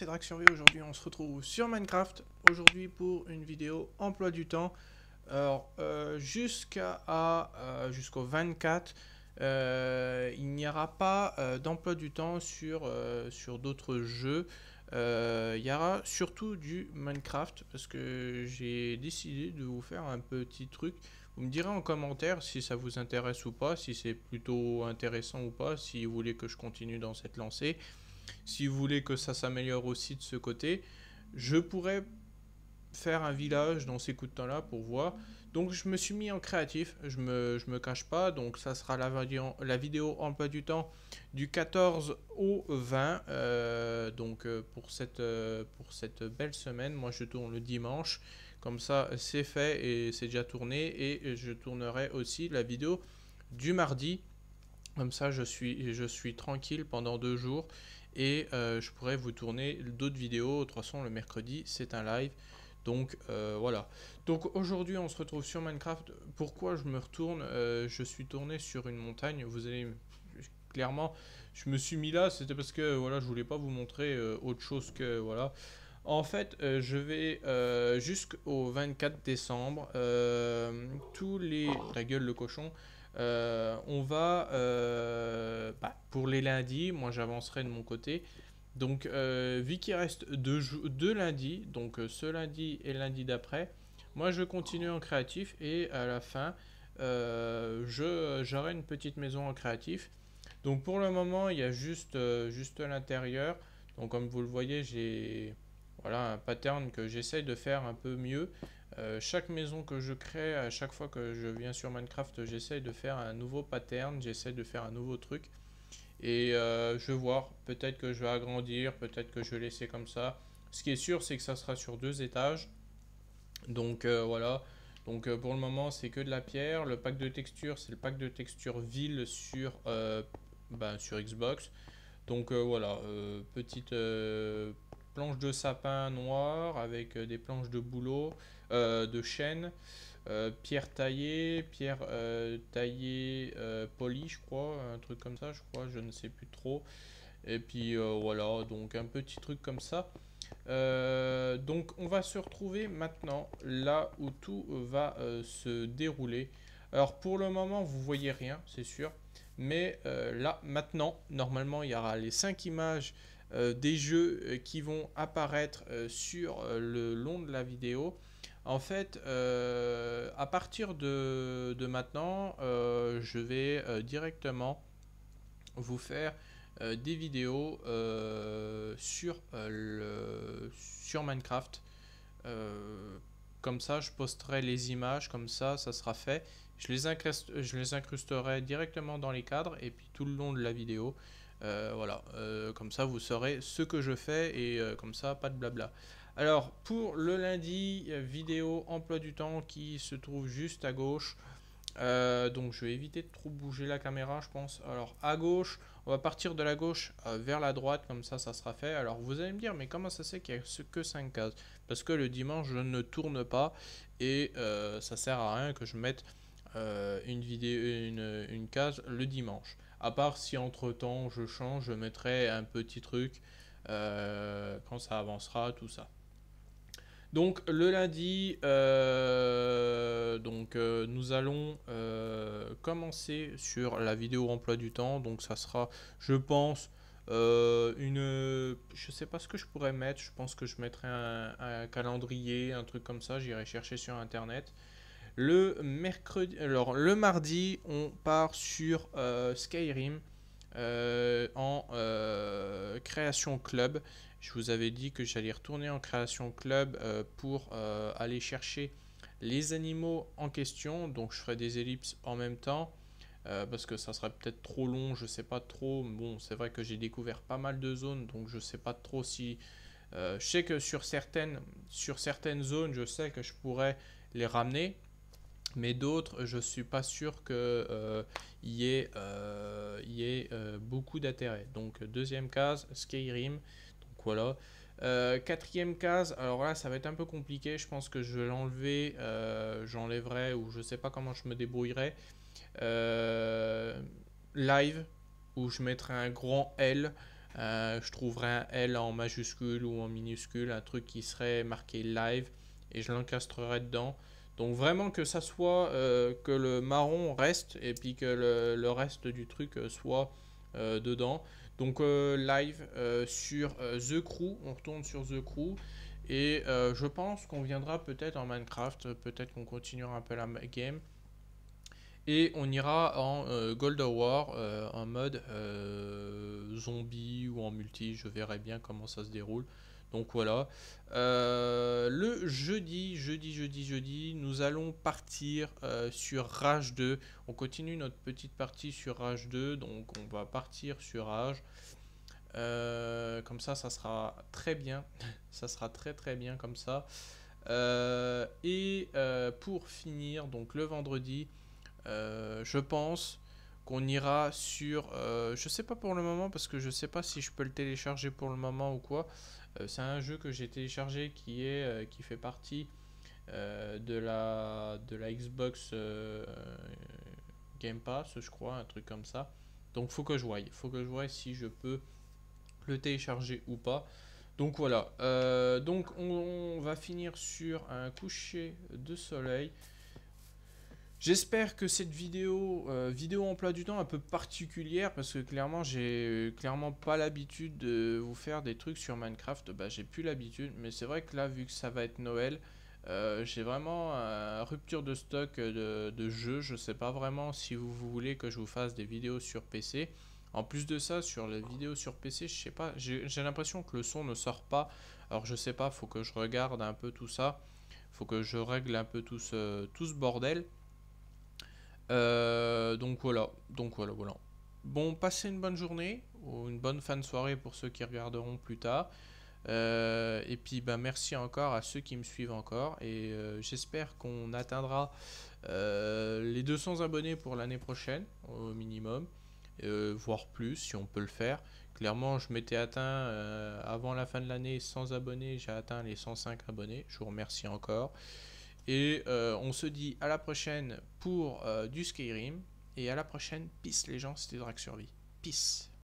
c'est Drag aujourd'hui on se retrouve sur Minecraft, aujourd'hui pour une vidéo emploi du temps. Alors euh, jusqu'à euh, jusqu'au 24, euh, il n'y aura pas d'emploi du temps sur, sur d'autres jeux. Il y aura surtout du Minecraft parce que j'ai décidé de vous faire un petit truc. Vous me direz en commentaire si ça vous intéresse ou pas, si c'est plutôt intéressant ou pas, si vous voulez que je continue dans cette lancée si vous voulez que ça s'améliore aussi de ce côté, je pourrais faire un village dans ces coups de temps-là pour voir. Donc je me suis mis en créatif, je me, je me cache pas, donc ça sera la, la vidéo pas du temps du 14 au 20, euh, donc euh, pour cette, euh, pour cette belle semaine, moi je tourne le dimanche, comme ça c'est fait et c'est déjà tourné, et je tournerai aussi la vidéo du mardi comme ça, je suis, je suis tranquille pendant deux jours et euh, je pourrais vous tourner d'autres vidéos. 300 toute le mercredi, c'est un live. Donc euh, voilà. Donc aujourd'hui, on se retrouve sur Minecraft. Pourquoi je me retourne euh, Je suis tourné sur une montagne. Vous allez clairement, je me suis mis là, c'était parce que voilà, je voulais pas vous montrer autre chose que voilà. En fait, je vais jusqu'au 24 décembre. tous les. Ta gueule, le cochon. Euh, on va, euh, bah, pour les lundis, moi j'avancerai de mon côté. Donc, euh, vu qu'il reste deux, lundis, donc ce lundi et lundi d'après, moi je continue en créatif et à la fin, j'aurai une petite maison en créatif. Donc pour le moment, il y a juste, juste l'intérieur. Donc comme vous le voyez, j'ai voilà, un pattern que j'essaye de faire un peu mieux. Euh, chaque maison que je crée, à chaque fois que je viens sur Minecraft, j'essaye de faire un nouveau pattern, j'essaie de faire un nouveau truc. Et euh, je vais voir, peut-être que je vais agrandir, peut-être que je vais laisser comme ça. Ce qui est sûr, c'est que ça sera sur deux étages. Donc euh, voilà. Donc pour le moment, c'est que de la pierre. Le pack de texture, c'est le pack de texture ville sur, bah, sur Xbox. Donc voilà, petite planches de sapin noir avec euh, des planches de bouleau, euh, de chêne, euh, pierre taillée, pierre taillée polie, je crois, un truc comme ça, je crois, je ne sais plus trop. Et puis voilà, donc un petit truc comme ça. donc on va se retrouver maintenant là où tout va se dérouler. Alors pour le moment vous voyez rien, c'est sûr. Mais là maintenant, normalement il y aura les cinq images euh, des jeux euh, qui vont apparaître euh, sur le long de la vidéo. En fait, à partir de, maintenant, je vais directement vous faire des vidéos sur, le, sur Minecraft. comme ça, je posterai les images, comme ça, ça sera fait. Je les, je les incrusterai directement dans les cadres et puis tout le long de la vidéo, euh, voilà, euh, comme ça vous saurez ce que je fais et euh, comme ça pas de blabla. Alors pour le lundi, vidéo emploi du temps qui se trouve juste à gauche. donc je vais éviter de trop bouger la caméra je pense. Alors à gauche, on va partir de la gauche vers la droite, comme ça ça sera fait. Alors vous allez me dire mais comment ça c'est qu'il n'y a que 5 cases Parce que le dimanche je ne tourne pas et ça sert à rien que je mette une, vidéo, une case le dimanche. À part si entre-temps je change, je mettrai un petit truc euh, quand ça avancera, tout ça. Donc le lundi, euh, donc, euh, nous allons commencer sur la vidéo emploi du temps. Donc ça sera, je pense, une... Je ne sais pas ce que je pourrais mettre. Je pense que je mettrai un calendrier, un truc comme ça. J'irai chercher sur Internet. Le mercredi, alors le mardi, on part sur euh, Skyrim euh, en euh, création club. Je vous avais dit que j'allais retourner en création club pour aller chercher les animaux en question. Donc je ferai des ellipses en même temps parce que ça serait peut-être trop long. Je sais pas trop. Bon, c'est vrai que j'ai découvert pas mal de zones, donc je sais pas trop si. je sais que sur certaines, sur certaines zones, je sais que je pourrais les ramener, mais d'autres, je ne suis pas sûr qu'il euh, y ait, euh, euh, beaucoup d'intérêt. Donc deuxième case, Skyrim. Donc voilà. quatrième case, alors là ça va être un peu compliqué, je pense que je vais l'enlever, j'enlèverai ou je ne sais pas comment je me débrouillerai. live, où je mettrai un grand L, je trouverai un L en majuscule ou en minuscule, un truc qui serait marqué live, et je l'encastrerai dedans. Donc vraiment que ça soit euh, que le marron reste et puis que le, reste du truc euh, soit euh, dedans. Donc live sur The Crew, on retourne sur The Crew. Et je pense qu'on viendra peut-être en Minecraft, peut-être qu'on continuera un peu la game. Et on ira en Gold War, en mode zombie ou en multi, je verrai bien comment ça se déroule. Donc voilà. Euh, le jeudi, jeudi, jeudi, jeudi, nous allons partir euh, sur Rage 2. On continue notre petite partie sur Rage 2. Donc on va partir sur Rage. Euh, comme ça, ça sera très bien. ça sera très très bien comme ça. et pour finir, donc le vendredi, je pense qu'on ira sur... je sais pas pour le moment parce que je sais pas si je peux le télécharger pour le moment ou quoi. Euh, c'est un jeu que j'ai téléchargé qui, est, euh, qui fait partie euh, de, la, de la Xbox Game Pass, je crois, un truc comme ça. Donc faut que je voie, faut que je voie si je peux le télécharger ou pas. Donc voilà, donc on, va finir sur un coucher de soleil. J'espère que cette vidéo, euh, vidéo emploi du temps un peu particulière, parce que clairement, j'ai euh, clairement pas l'habitude de vous faire des trucs sur Minecraft. Bah, j'ai plus l'habitude, mais c'est vrai que là, vu que ça va être Noël, euh, j'ai vraiment une rupture de stock de, de jeux. Je sais pas vraiment si vous, voulez que je vous fasse des vidéos sur PC. En plus de ça, sur les vidéos sur PC, je sais pas, j'ai l'impression que le son ne sort pas. Alors je sais pas, faut que je regarde un peu tout ça. Faut que je règle un peu tout ce, tout ce bordel. Euh, donc voilà, donc voilà, voilà. Bon, passez une bonne journée, ou une bonne fin de soirée pour ceux qui regarderont plus tard. Euh, et puis ben, merci encore à ceux qui me suivent encore. Et euh, j'espère qu'on atteindra les 200 abonnés pour l'année prochaine, au minimum, voire plus si on peut le faire. Clairement, je m'étais atteint avant la fin de l'année 100 abonnés, j'ai atteint les 105 abonnés. Je vous remercie encore. Et euh, on se dit à la prochaine pour euh, du Skyrim. Et à la prochaine, peace les gens, c'était Drag Survie. Peace.